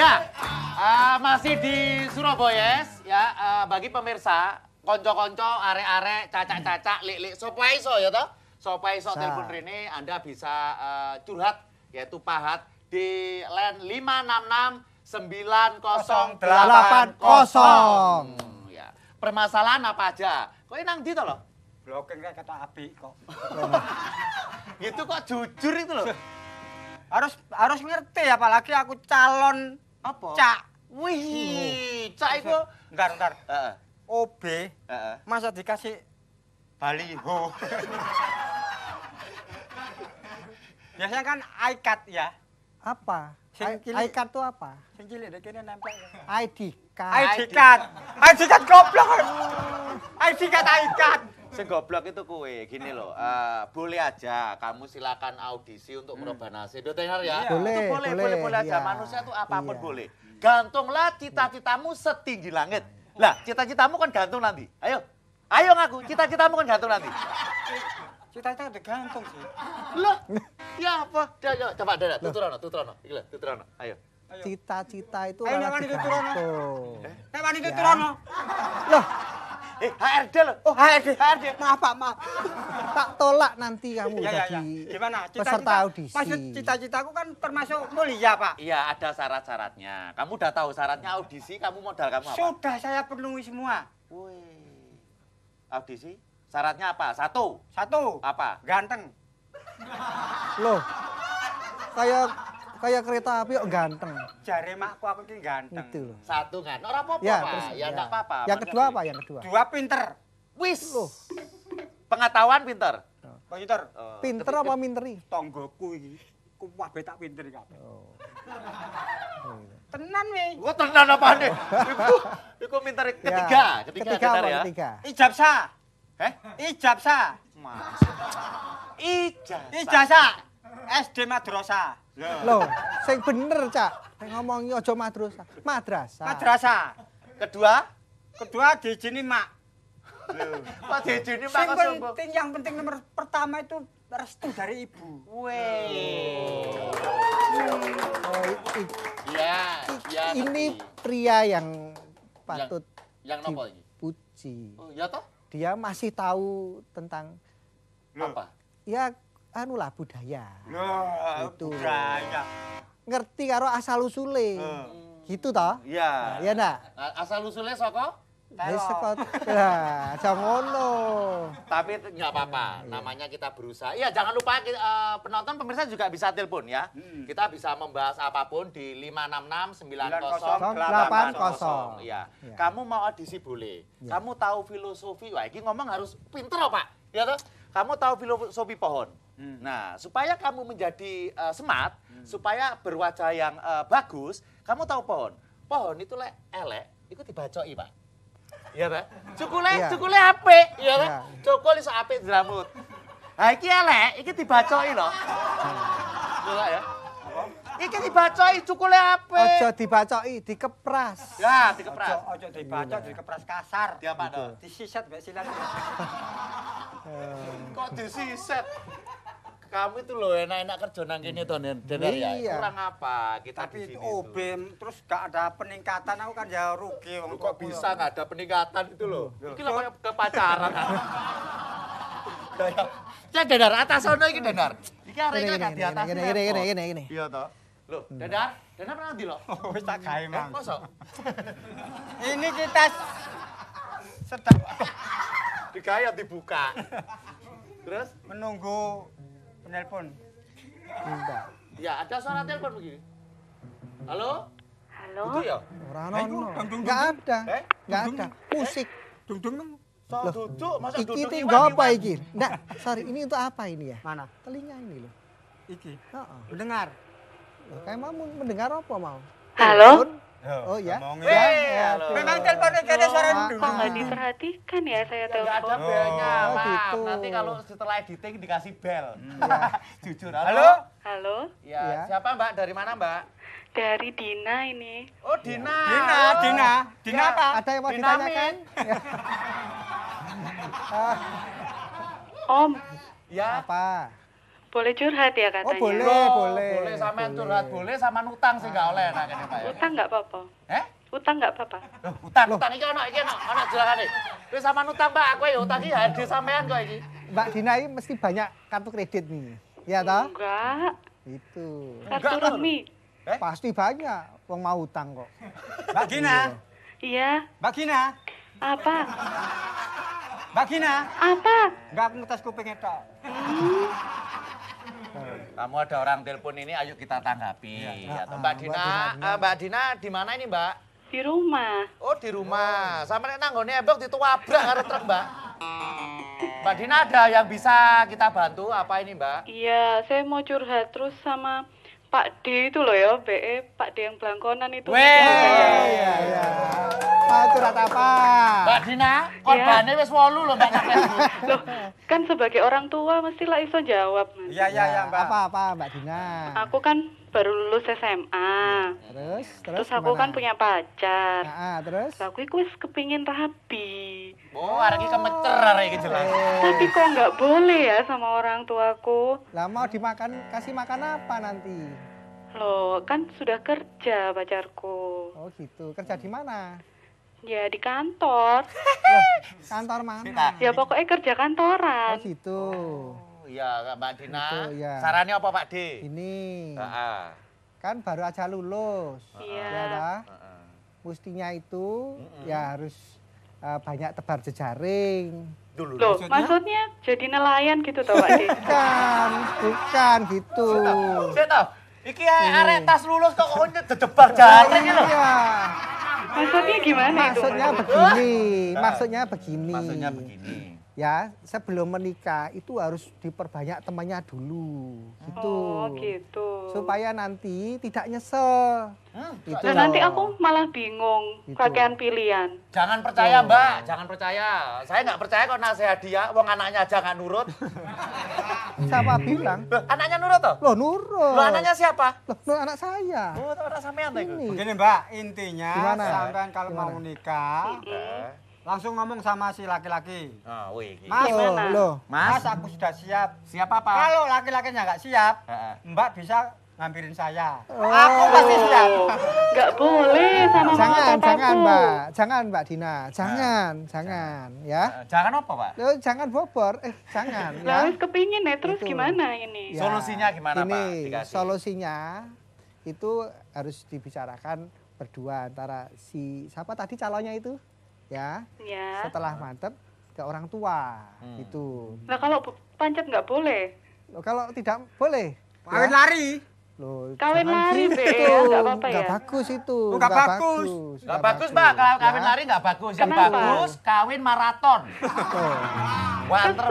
Ya, uh, masih di Surabaya ya uh, bagi pemirsa konco-konco, are-are, caca-caca, lik-lik, sopo iso ya toh? Sopo iso telepon Rene Anda bisa uh, curhat yaitu pahat di line 566 9080. Ya. Permasalahan apa aja? Kok nang di to loh? Blokeng kayak kata api kok. gitu kok jujur itu loh. Harus harus ngerti apalagi aku calon apa? Cak. Wih, cak itu ntar. ntar, OB. Masa dikasih baliho. Biasanya kan ikat ya. Apa? Singkil ikat itu apa? Singkili, cilik kini nempel. ID card. ID card. ID card goblok. ID card ID card. Sing goblok itu kue, gini loh. Ah. Uh, eh, boleh aja kamu silakan audisi untuk hmm. merubah nasib. dengar ya. Iya. Boleh, itu boleh, boleh, boleh, boleh aja. Iya. Manusia tuh apapun iya. boleh. Gantunglah cita-citamu setinggi langit. Lah, cita-citamu kan gantung nanti. Ayo. Ayo ngaku, cita-citamu kan gantung nanti. Cita-cita ada gantung sih. Loh, ya apa? Coba, coba, coba, tuturana, tuturana. Gila, tuturana. Ayo. Cita-cita itu Ayo, relatif gantung. Ayo, ayo, ayo, ayo, ayo, ayo, ayo, ayo, Eh, HRD loh. Oh, HRD. HRD. Maaf, Pak, maaf. tak tolak nanti kamu ya, jadi ya, ya. Gimana? Cita, peserta audisi. Maksud cita-citaku kan termasuk mulia, Pak. Iya, ada syarat-syaratnya. Kamu udah tahu syaratnya audisi, kamu modal kamu apa? Sudah saya penuhi semua. Wih. Audisi? Syaratnya apa? Satu. Satu. Apa? Ganteng. Loh. saya kayak kereta api kok ganteng. Jare makku aku ki ganteng. Itu loh. Satu kan. Ora apa-apa, ya, tidak Ya ya. apa-apa. Yang kedua apa? Yang kedua. Dua pinter. Wis. Loh. Pengetahuan pinter. Oh. Oh, pinter. Oh. Pinter apa minteri? Tonggoku iki. Kuwabeh betak pinter kabeh. Oh. tenan we. Gua oh, tenan apa nih? Iku iku pinter ketiga, ya. ketiga, ketiga pinter ya. Ketiga. Ijabsa. Eh? Ijabsa. Mas. Ijazah. SD madrasah. Loh, sing bener, Cak. Ngomongi aja madrasah. Madrasah. Madrasah. Kedua? Kedua di sini, Mak. Pak di sini Mak Yang penting yang penting nomor pertama itu restu dari ibu. Weh. Oh, iya, iya. Ini iya, iya. pria yang patut yang, yang nopo Puji. Oh, ya toh? Dia masih tahu tentang apa? Ya anu lah budaya. Oh, gitu. budaya. Ngerti karo asal usule. Uh. Gitu toh? Iya. Nah, Iya ndak? Asal usule saka Wis lah, iya ngono. Tapi nggak apa-apa, iya, iya. namanya kita berusaha. Iya, jangan lupa eh, penonton pemirsa juga bisa telepon ya. Hmm. Kita bisa membahas apapun di 566 90 Iya. Ya. Kamu mau audisi boleh. Kamu tahu filosofi, wah ini ngomong harus pinter, Pak. Iya toh? Kamu tahu filosofi pohon. Hmm. Nah, supaya kamu menjadi uh, smart, hmm. supaya berwajah yang uh, bagus, kamu tahu pohon. Pohon itu le elek, itu dibacoi, Pak. Iya, Pak. Cukule, yeah. cukule apik, iya, Pak. Yeah. Cukul iso apik jeramut. Nah, iki elek, iki dibacoi loh. Hmm. Coba ya. Iki dibacoi cukule ape? Aja dibacoi, dikepras. Ya, dikepras. Aja aja dibaca, iya. dikepras kasar. Dia apa to? Disiset mbek silat. Kok disiset? Kamu itu loh enak-enak kerja nang kene to, Nen. Ya? Iya. Kurang apa kita Tapi di sini OB terus gak ada peningkatan aku kan jauh ya rugi wong kok bisa ya? gak ada peningkatan itu loh. Iki lho kayak ke pacaran. Kayak Cek Denar, atas sono iki ini, ini, arek gak di atas. Gini gini gini gini. Iya toh. Loh, hmm. Dadar, Dadar pernah di loh? Oh, wis tak gawe, eh, Mang. Mosok. Ini kita sedang digawe ya dibuka. Terus menunggu penelpon. Ya, ada suara telepon begini. Halo? Halo? Itu ya? Ora eh, ono. Enggak ada. Enggak eh, ada. Musik. Dung-dung So, loh, duduk, masa iki duduk iki apa iki? Nah, sorry, ini untuk apa ini ya? Mana? Telinga ini loh. Iki. Oh, oh. Dengar. Kayak mau mendengar apa mau? Halo? Oh, oh ya. Memang teleponnya gak ada suara dulu. Kok nggak diperhatikan ya saya telepon? Gak ada belnya, oh, gitu. Nanti kalau setelah editing dikasih bel. Hmm, iya. Jujur. Halo? Halo? Ya, siapa Mbak? Dari mana Mbak? Dari Dina ini. Oh, Dina. Dina, Dina. Dina ya. apa? Ada yang mau ditanyakan? Om. Ya. Apa? Boleh curhat ya oh, katanya. Oh, boleh, oh, boleh. Boleh sama curhat, boleh sama utang sih enggak oleh nah, ini Pak. Ya. Utang enggak apa-apa. Eh? Utang enggak apa-apa. Loh, utang, Loh. utang iki ono iki ono, ono jelakane. Wis sama utang, Pak, aku ya utang iki hadir ya sampean kok iki. Mbak Dina ini mesti banyak kartu kredit nih. Ya toh? Enggak. Itu. Kartu resmi. Eh? Pasti banyak wong mau utang kok. Mbak Dina. Iya. Mbak Dina. Apa? Mbak Gina. Apa? Enggak aku ngetes kupingnya tok. Hmm. Kamu ada orang telepon ini, ayo kita tanggapi. Ya. Ya, Mbak Dina, ah, Mbak Dina di mana ini Mbak? Di rumah. Oh di rumah. Oh. Sama nek Mbak, itu wabrak karena truk Mbak. Mbak Dina ada yang bisa kita bantu apa ini Mbak? Iya, saya mau curhat terus sama Pak D itu loh ya, BE Pak D yang belangkonan itu. Weh, oh, iya, iya curhat apa? Mbak Dina, korbannya iya. wis wolu loh Mbak Loh, kan sebagai orang tua mesti lah iso jawab, Iya, iya, iya, Mbak. Apa-apa, Mbak Dina? Aku kan baru lulus SMA. Terus, terus, terus aku kan punya pacar. Nah, terus? aku iku wis kepingin rabi. Oh, arek iki kemecer arek jelas. Tapi kok nggak boleh ya sama orang tuaku? Lah mau dimakan kasih makan apa nanti? Loh, kan sudah kerja pacarku. Oh gitu. Kerja di mana? Ya di kantor. Loh, kantor mana? Ya pokoknya kerja kantoran. Oh gitu. Oh, ya Mbak Dina. Gitu, ya. Sarannya apa Pak D? Ini. Uh -uh. Kan baru aja lulus. Iya. Uh -uh. Ya, uh Mestinya itu uh -uh. ya harus uh, banyak tebar jejaring. Dulu, Loh, maksudnya? maksudnya jadi nelayan gitu toh Pak D? bukan, bukan gitu. Saya tahu. Iki arek iya. tas lulus kok kok nyebar jaring Iya. Maksudnya gimana? Maksudnya begini, maksudnya begini. Maksudnya begini ya sebelum menikah itu harus diperbanyak temannya dulu gitu oh gitu supaya nanti tidak nyesel Hmm, gitu nah, nanti aku malah bingung gitu. pakaian pilihan jangan percaya oh. mbak jangan percaya saya nggak percaya kok nasihat dia wong anaknya aja nggak nurut siapa bilang loh, anaknya nurut toh loh nurut loh anaknya siapa Lo loh anak saya oh anak sampean begini mbak intinya sampean kalau mau nikah langsung ngomong sama si laki-laki. Oh, wih, gitu. Mas, oh, loh. Mas, Mas, aku sudah siap. Siap apa? Kalau laki-lakinya nggak siap, uh-uh. Mbak bisa ngampirin saya. Oh. Aku pasti siap. Nggak boleh sama Jangan, jangan aku. Mbak. Jangan Mbak Dina. Jangan, uh, jangan, jangan ya. Eh, jangan apa, Pak? Loh, jangan bobor. Eh, jangan ya. kepingin ya, terus itu. gimana ini? Ya. Solusinya gimana, ini, Pak? Dikasih. Solusinya itu harus dibicarakan berdua antara si siapa tadi calonnya itu? ya. ya. Setelah mantep ke orang tua hmm. itu Nah kalau pancet nggak boleh? Loh, kalau tidak boleh. Kawin ya. lari. Loh, kawin lari gitu. be, ya, nggak apa-apa ya. bagus itu. Oh, nggak bagus. Nggak bagus, pak. Kawin ya. lari nggak bagus. Yang Kenapa? bagus kawin maraton. Wah Wanter,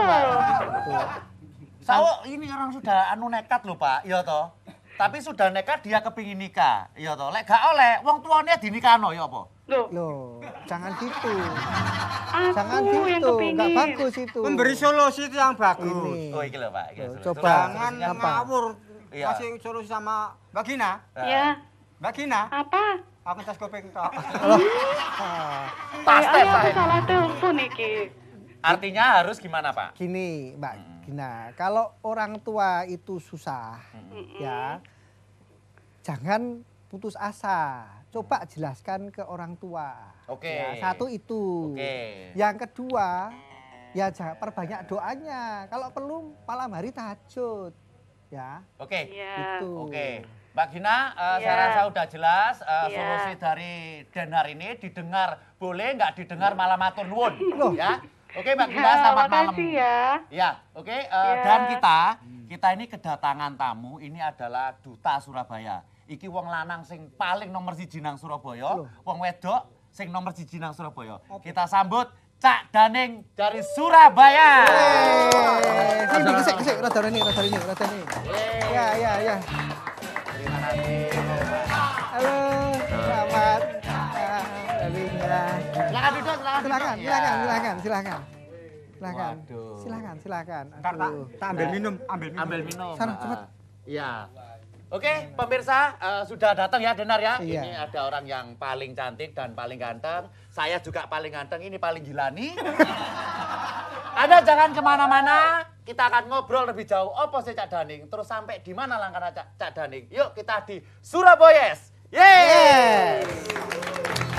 Sawo ini orang sudah anu nekat loh, Pak. Iya toh. Tapi sudah nekat dia kepingin nikah. Iya toh, lek gak oleh wong tuane dinikano ya apa? Loh. Loh, jangan gitu. Aku jangan gitu, enggak bagus itu. Memberi solusi itu yang bagus. Ini. Oh, iki lho, Pak. Iki Coba jangan ngawur. Iya. Kasih solusi sama Mbak Gina. Iya. iya. Mbak Gina. Apa? Aku tas kuping tok. Pasti Aku salah telepon iki. Artinya harus gimana, Pak? Gini, Mbak. Hmm. Nah, kalau orang tua itu susah, mm-hmm. ya, jangan putus asa. Coba jelaskan ke orang tua. Oke. Okay. Ya, satu itu. Oke. Okay. Yang kedua, ya perbanyak doanya. Kalau perlu malam hari tahajud, ya. Oke. Okay. Iya. Yeah. Itu. Oke. Okay. Mbak Gina, uh, eh, yeah. saya rasa sudah jelas uh, eh, yeah. solusi dari Denar ini didengar boleh nggak didengar malam atur nuwun, ya. Oke Mbak Gita, ya, selamat malam. ya. Ya, oke. Okay, uh, ya. Dan kita, kita ini kedatangan tamu, ini adalah Duta Surabaya. Iki wong lanang sing paling nomor siji nang Surabaya, wong wedok sing nomor siji nang Surabaya. Kita sambut Cak Daning dari Surabaya. Yeay. Sini, kesek, kesek, rada ini, rada ini, rada ini. Ya, ya, ya. Ya. silakan, silakan, silakan, silakan. Silakan. Silakan, silakan. Entar ambil minum, ambil minum. Ambil minum. Sana cepat. Ah. Iya. Oke, pemirsa uh, sudah datang ya Denar ya. Iya. Ini ada orang yang paling cantik dan paling ganteng. Saya juga paling ganteng, ini paling gilani. Anda jangan kemana-mana, kita akan ngobrol lebih jauh. Apa sih Cak Daning? Terus sampai di mana langkah Cak, Cak Daning? Yuk kita di Surabaya. Yes! yes.